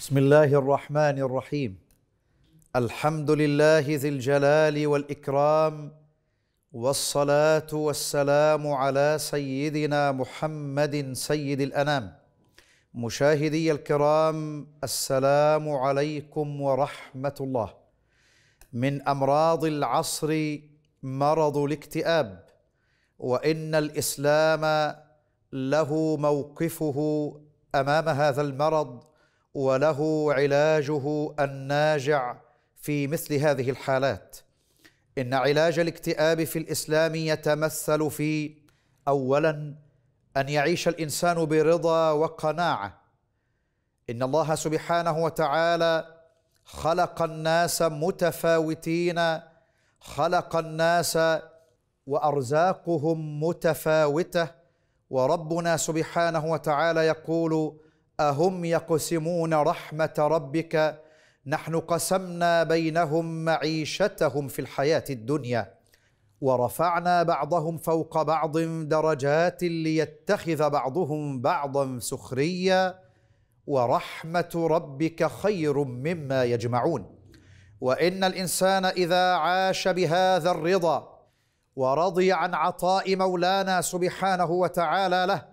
بسم الله الرحمن الرحيم الحمد لله ذي الجلال والاكرام والصلاه والسلام على سيدنا محمد سيد الانام مشاهدي الكرام السلام عليكم ورحمه الله من امراض العصر مرض الاكتئاب وان الاسلام له موقفه امام هذا المرض وله علاجه الناجع في مثل هذه الحالات ان علاج الاكتئاب في الاسلام يتمثل في اولا ان يعيش الانسان برضا وقناعه ان الله سبحانه وتعالى خلق الناس متفاوتين خلق الناس وارزاقهم متفاوته وربنا سبحانه وتعالى يقول أهم يقسمون رحمة ربك نحن قسمنا بينهم معيشتهم في الحياة الدنيا ورفعنا بعضهم فوق بعض درجات ليتخذ بعضهم بعضا سخريا ورحمة ربك خير مما يجمعون وإن الإنسان إذا عاش بهذا الرضا ورضي عن عطاء مولانا سبحانه وتعالى له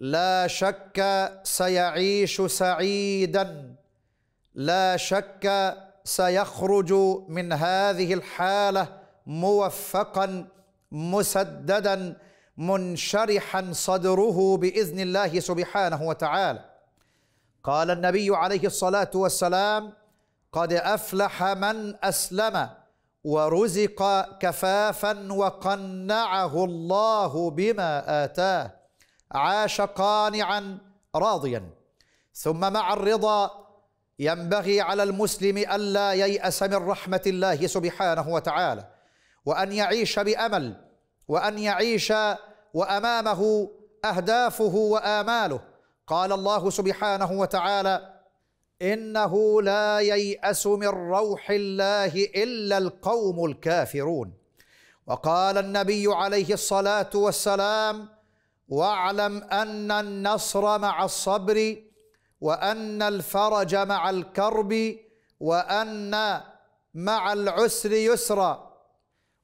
لا شك سيعيش سعيدا لا شك سيخرج من هذه الحاله موفقا مسددا منشرحا صدره باذن الله سبحانه وتعالى قال النبي عليه الصلاه والسلام قد افلح من اسلم ورزق كفافا وقنعه الله بما اتاه عاش قانعا راضيا ثم مع الرضا ينبغي على المسلم الا ييأس من رحمه الله سبحانه وتعالى وان يعيش بامل وان يعيش وامامه اهدافه واماله قال الله سبحانه وتعالى انه لا ييأس من روح الله الا القوم الكافرون وقال النبي عليه الصلاه والسلام واعلم ان النصر مع الصبر وان الفرج مع الكرب وان مع العسر يسرا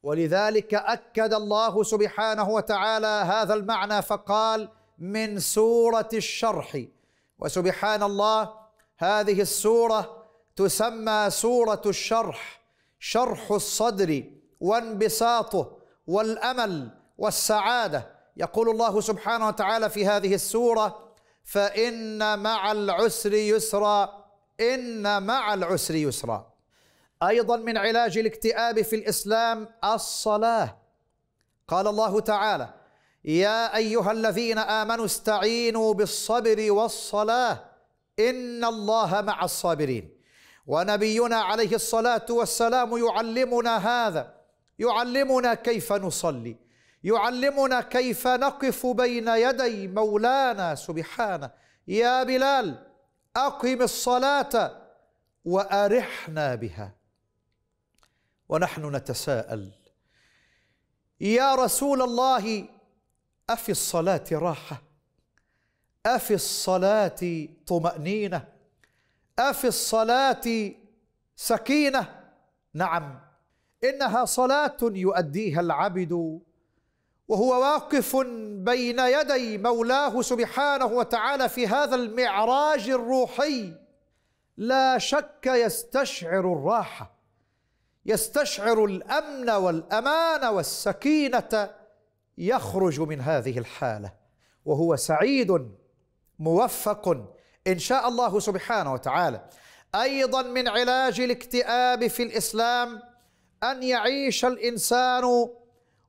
ولذلك اكد الله سبحانه وتعالى هذا المعنى فقال من سوره الشرح وسبحان الله هذه السوره تسمى سوره الشرح شرح الصدر وانبساطه والامل والسعاده يقول الله سبحانه وتعالى في هذه السورة فإن مع العسر يسرا إن مع العسر يسرا أيضا من علاج الاكتئاب في الإسلام الصلاة قال الله تعالى يا أيها الذين آمنوا استعينوا بالصبر والصلاة إن الله مع الصابرين ونبينا عليه الصلاة والسلام يعلمنا هذا يعلمنا كيف نصلي يعلمنا كيف نقف بين يدي مولانا سبحانه يا بلال أقم الصلاة وأرحنا بها ونحن نتساءل يا رسول الله أفي الصلاة راحة أفي الصلاة طمأنينة أفي الصلاة سكينة نعم إنها صلاة يؤديها العبد وهو واقف بين يدي مولاه سبحانه وتعالى في هذا المعراج الروحي لا شك يستشعر الراحه يستشعر الامن والامان والسكينه يخرج من هذه الحاله وهو سعيد موفق ان شاء الله سبحانه وتعالى ايضا من علاج الاكتئاب في الاسلام ان يعيش الانسان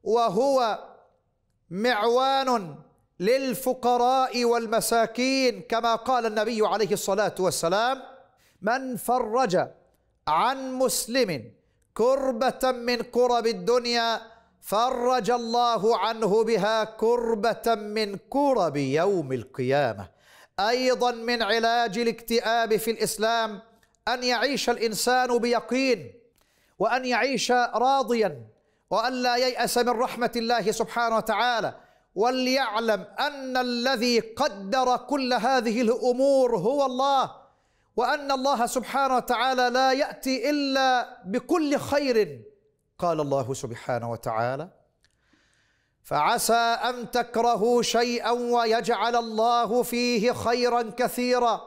وهو معوان للفقراء والمساكين كما قال النبي عليه الصلاة والسلام من فرج عن مسلم كربة من كرب الدنيا فرج الله عنه بها كربة من كرب يوم القيامة أيضا من علاج الاكتئاب في الإسلام أن يعيش الإنسان بيقين وأن يعيش راضياً وأن لا ييأس من رحمة الله سبحانه وتعالى وليعلم أن الذي قدر كل هذه الأمور هو الله وأن الله سبحانه وتعالى لا يأتي إلا بكل خير قال الله سبحانه وتعالى فعسى أن تكرهوا شيئا ويجعل الله فيه خيرا كثيرا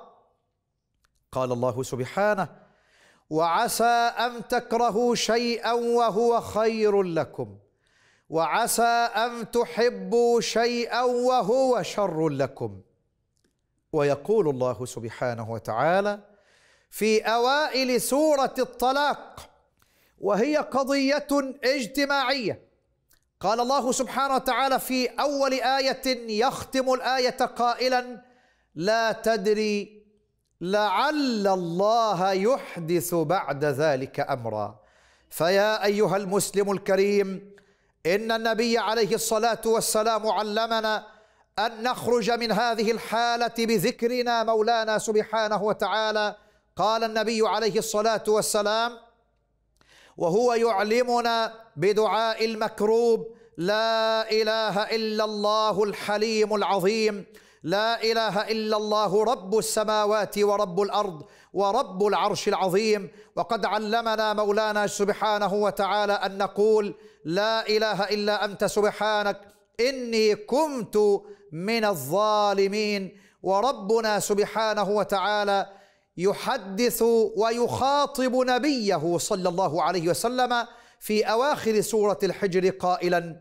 قال الله سبحانه وعسى أن تكرهوا شيئا وهو خير لكم وعسى أن تحبوا شيئا وهو شر لكم ويقول الله سبحانه وتعالى في أوائل سورة الطلاق وهي قضية اجتماعية قال الله سبحانه وتعالى في أول آية يختم الآية قائلا لا تدري لعل الله يحدث بعد ذلك امرا فيا ايها المسلم الكريم ان النبي عليه الصلاه والسلام علمنا ان نخرج من هذه الحاله بذكرنا مولانا سبحانه وتعالى قال النبي عليه الصلاه والسلام وهو يعلمنا بدعاء المكروب لا اله الا الله الحليم العظيم لا اله الا الله رب السماوات ورب الارض ورب العرش العظيم وقد علمنا مولانا سبحانه وتعالى ان نقول لا اله الا انت سبحانك اني كنت من الظالمين وربنا سبحانه وتعالى يحدث ويخاطب نبيه صلى الله عليه وسلم في اواخر سوره الحجر قائلا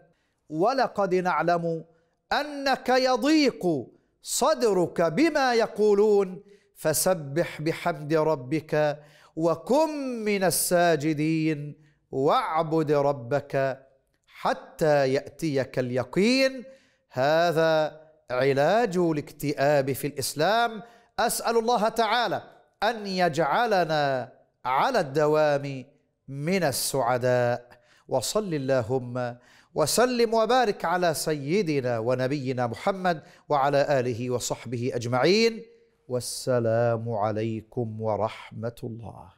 ولقد نعلم انك يضيق صدرك بما يقولون فسبح بحمد ربك وكن من الساجدين واعبد ربك حتى ياتيك اليقين هذا علاج الاكتئاب في الاسلام اسال الله تعالى ان يجعلنا على الدوام من السعداء وصل اللهم وسلم وبارك على سيدنا ونبينا محمد وعلى اله وصحبه اجمعين والسلام عليكم ورحمه الله